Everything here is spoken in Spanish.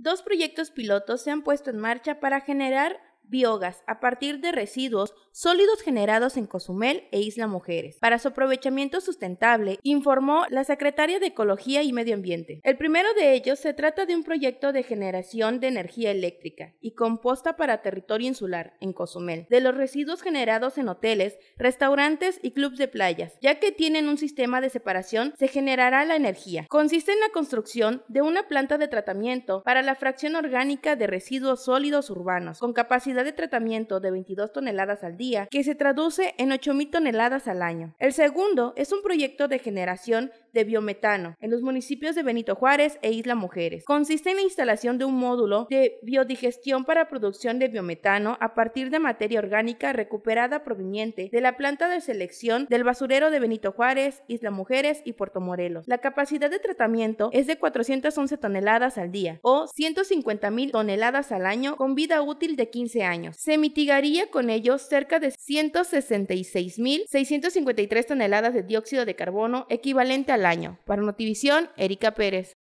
Dos proyectos pilotos se han puesto en marcha para generar biogas a partir de residuos sólidos generados en Cozumel e Isla Mujeres para su aprovechamiento sustentable, informó la secretaria de Ecología y Medio Ambiente. El primero de ellos se trata de un proyecto de generación de energía eléctrica y composta para territorio insular en Cozumel de los residuos generados en hoteles, restaurantes y clubes de playas. Ya que tienen un sistema de separación, se generará la energía. Consiste en la construcción de una planta de tratamiento para la fracción orgánica de residuos sólidos urbanos con capacidad de tratamiento de 22 toneladas al día, que se traduce en 8.000 toneladas al año. El segundo es un proyecto de generación de biometano en los municipios de Benito Juárez e Isla Mujeres. Consiste en la instalación de un módulo de biodigestión para producción de biometano a partir de materia orgánica recuperada proveniente de la planta de selección del basurero de Benito Juárez, Isla Mujeres y Puerto Morelos. La capacidad de tratamiento es de 411 toneladas al día o 150 mil toneladas al año con vida útil de 15 años. Se mitigaría con ello cerca de 166 mil 653 toneladas de dióxido de carbono equivalente al para Notivisión, Erika Pérez.